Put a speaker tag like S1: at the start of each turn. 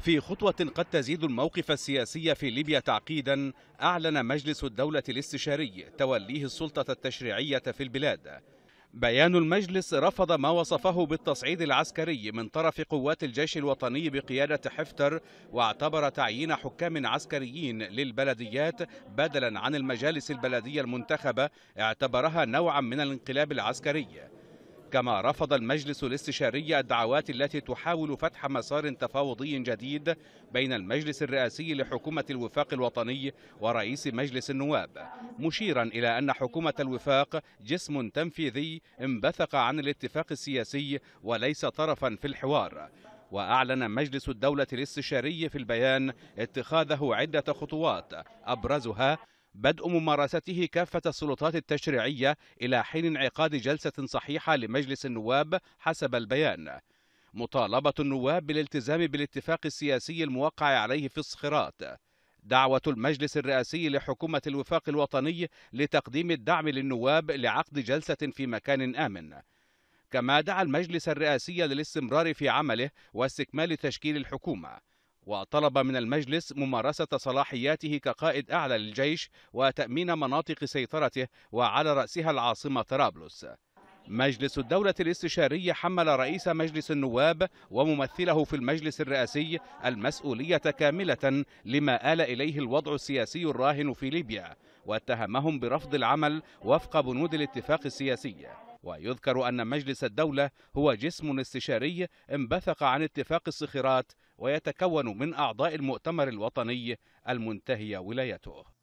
S1: في خطوة قد تزيد الموقف السياسي في ليبيا تعقيدا أعلن مجلس الدولة الاستشاري توليه السلطة التشريعية في البلاد بيان المجلس رفض ما وصفه بالتصعيد العسكري من طرف قوات الجيش الوطني بقيادة حفتر واعتبر تعيين حكام عسكريين للبلديات بدلا عن المجالس البلدية المنتخبة اعتبرها نوعا من الانقلاب العسكري كما رفض المجلس الاستشاري الدعوات التي تحاول فتح مسار تفاوضي جديد بين المجلس الرئاسي لحكومة الوفاق الوطني ورئيس مجلس النواب مشيرا إلى أن حكومة الوفاق جسم تنفيذي انبثق عن الاتفاق السياسي وليس طرفا في الحوار وأعلن مجلس الدولة الاستشاري في البيان اتخاذه عدة خطوات أبرزها بدء ممارسته كافة السلطات التشريعية إلى حين انعقاد جلسة صحيحة لمجلس النواب حسب البيان مطالبة النواب بالالتزام بالاتفاق السياسي الموقع عليه في الصخرات دعوة المجلس الرئاسي لحكومة الوفاق الوطني لتقديم الدعم للنواب لعقد جلسة في مكان آمن كما دعا المجلس الرئاسي للاستمرار في عمله واستكمال تشكيل الحكومة وطلب من المجلس ممارسة صلاحياته كقائد أعلى للجيش وتأمين مناطق سيطرته وعلى رأسها العاصمة طرابلس مجلس الدولة الاستشاري حمل رئيس مجلس النواب وممثله في المجلس الرئاسي المسؤولية كاملة لما آل إليه الوضع السياسي الراهن في ليبيا واتهمهم برفض العمل وفق بنود الاتفاق السياسي ويذكر أن مجلس الدولة هو جسم استشاري انبثق عن اتفاق الصخيرات ويتكون من أعضاء المؤتمر الوطني المنتهي ولايته